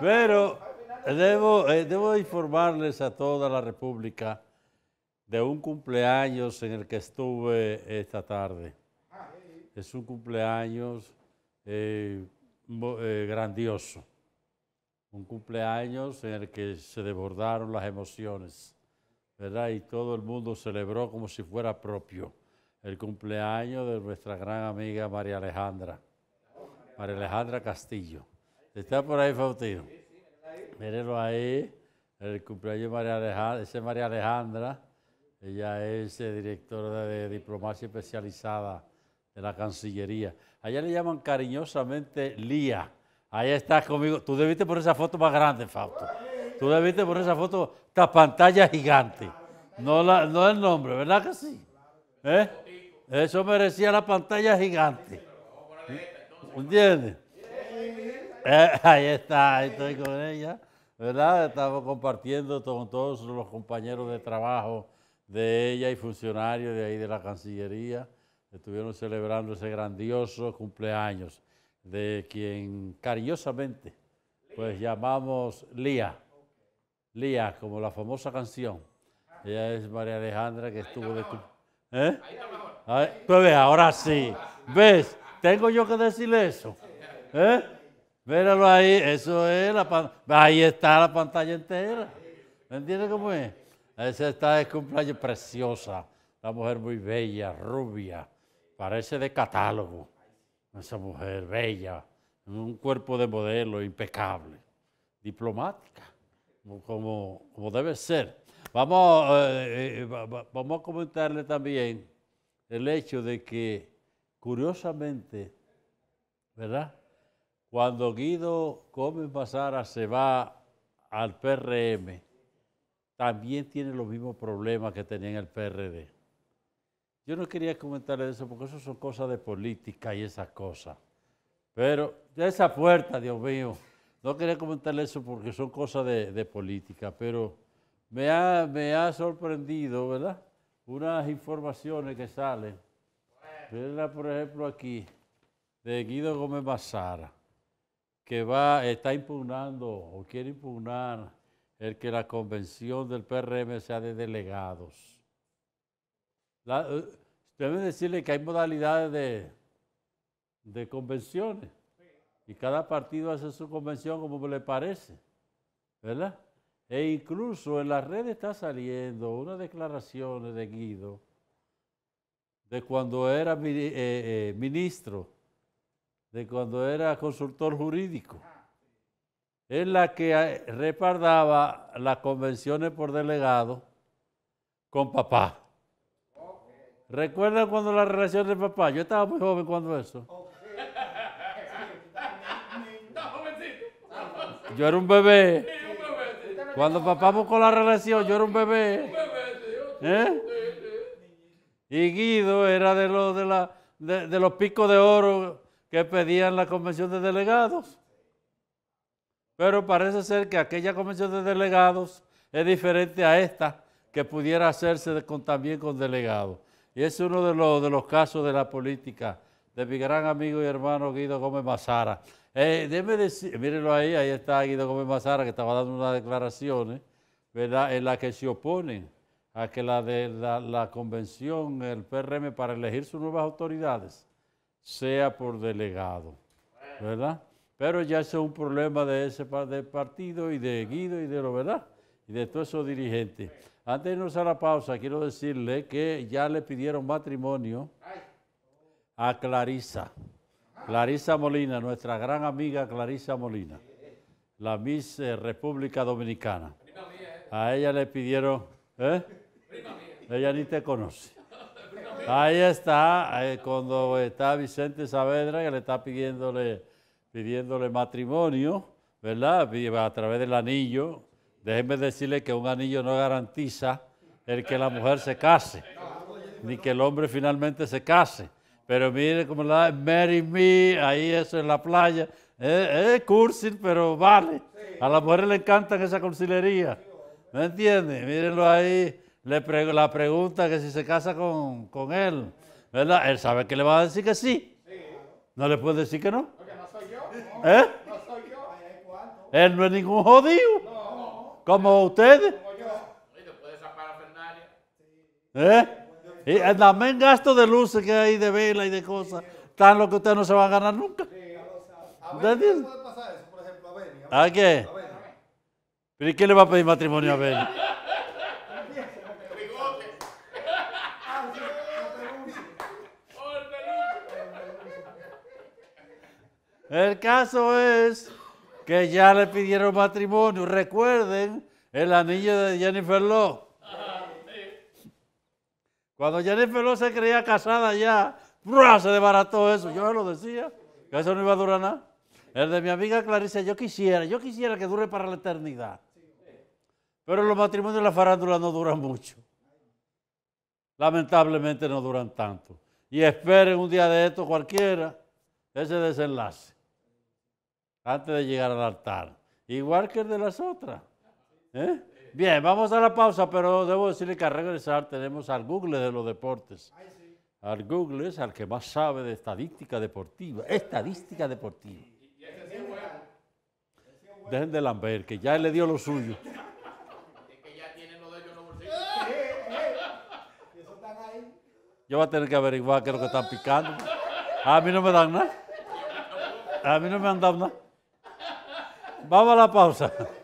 Pero eh, eh, debo, informarles a toda la República de un cumpleaños en el que estuve esta tarde. Es un cumpleaños eh, grandioso, un cumpleaños en el que se desbordaron las emociones, ¿verdad? Y todo el mundo celebró como si fuera propio el cumpleaños de nuestra gran amiga María Alejandra, María Alejandra Castillo. Está por ahí Faustino. mírelo ahí, el cumpleaños de María Alejandra, ese María Alejandra, ella es eh, directora de diplomacia especializada de la Cancillería. Allá le llaman cariñosamente Lía. Ahí estás conmigo. Tú debiste poner esa foto más grande, Fausto. Tú debiste poner esa foto, esta pantalla gigante. No, la, no el nombre, ¿verdad que sí? ¿Eh? Eso merecía la pantalla gigante. ¿Mm? ¿Entiendes? ahí está, ahí estoy con ella, ¿verdad? Estamos compartiendo con todos los compañeros de trabajo de ella y funcionarios de ahí de la Cancillería. Estuvieron celebrando ese grandioso cumpleaños de quien cariñosamente pues llamamos Lía. Lía, como la famosa canción. Ella es María Alejandra que estuvo de... ¿Eh? Ahí, pues ves, ahora sí. ¿Ves? Tengo yo que decirle eso. ¿Eh? Míralo ahí, eso es la Ahí está la pantalla entera. ¿Me entiendes cómo es? Ahí está un cumpleaños preciosa. La mujer muy bella, rubia. Parece de catálogo. Esa mujer bella. Un cuerpo de modelo impecable. Diplomática. Como, como debe ser. Vamos, eh, eh, vamos a comentarle también el hecho de que, curiosamente, ¿verdad? cuando Guido Gómez Mazara se va al PRM, también tiene los mismos problemas que tenía en el PRD. Yo no quería comentarle eso porque eso son cosas de política y esas cosas. Pero de esa puerta, Dios mío, no quería comentarle eso porque son cosas de, política, pero me ha, me ha sorprendido, ¿verdad? Unas informaciones que salen. por ejemplo, aquí, de Guido Gómez Mazara que va, está impugnando o quiere impugnar el que la convención del PRM sea de delegados. La, eh, deben decirle que hay modalidades de, de convenciones y cada partido hace su convención como le parece, ¿verdad? E incluso en las redes está saliendo una declaraciones de Guido de cuando era eh, eh, ministro de cuando era consultor jurídico. Es la que eh, repartaba las convenciones por delegado con papá. ¿Recuerdan cuando la relación de papá? Yo estaba muy joven cuando eso. Yo era un bebé. Cuando papá buscó la relación, yo era un bebé. ¿Eh? Y Guido era de, los de, de los picos de oro que pedían la convención de delegados. Pero parece ser que aquella convención de delegados es diferente a esta que pudiera hacerse con, también con delegados. Y es uno de los, casos de la política de mi gran amigo y hermano Guido Gómez Mazara. Eh, déjeme decir, mírenlo ahí, ahí está Guido Gómez Mazara que estaba dando una declaraciones, ¿verdad?, en la que se oponen a que la de la convención, el PRM, para elegir sus nuevas autoridades, sea por delegado, ¿verdad? Pero ya es un problema de ese partido y de Guido y de lo, ¿verdad? Y de todos esos dirigentes. Antes de irnos a la pausa, quiero decirle que ya le pidieron matrimonio a Clarisa. Clarisa Molina, nuestra gran amiga Clarisa Molina, la Miss eh, República Dominicana. A ella le pidieron, ¿eh? Ella ni te conoce. Ahí está, eh, cuando está Vicente Saavedra que le está pidiéndole, pidiéndole matrimonio, ¿verdad? A través del anillo. Déjenme decirle que un anillo no garantiza el que la mujer se case, ni que el hombre finalmente se case. Pero miren cómo la Mary Me, ahí eso en la playa. Eh, eh, es cursil, pero vale. A las mujeres le encanta esa cursilería. ¿Me entiende? Mírenlo ahí le la pregunta que si se casa con, él, ¿verdad? Él sabe que le va a decir que sí. No le puede decir que no. Porque no yo. ¿Eh? yo. Él no es ningún jodido. Como ustedes. Como yo. ¿Eh? Y también gasto de luces que hay, de vela y de cosas. Tan lo que ustedes no se van a ganar nunca. A ¿qué puede pasar eso, por ejemplo, a ¿A, qué? ¿Pero y qué le va a pedir matrimonio a Beni? El caso es que ya le pidieron matrimonio. Recuerden el anillo de Jennifer Lowe. Cuando Jennifer Law se creía casada ya, se desbarató eso. Yo lo decía, que eso no iba a durar nada. El de mi amiga Clarice, yo quisiera, yo quisiera que dure para la eternidad. Pero los matrimonios de la farándula no duran mucho. Lamentablemente no duran tanto. Y esperen un día de esto cualquiera ese desenlace antes de llegar al altar. Igual que el de las otras. ¿Eh? Bien, vamos a la pausa, pero debo decirle que al regresar tenemos al Google de los deportes. Al Google es al que más sabe de estadística deportiva. Estadística deportiva. Dejen de lamber, que ya le dio lo suyo. Yo voy a tener que averiguar qué es lo que están picando. A mí no me dan nada. A mí no me han dado nada. Vamos a la pausa.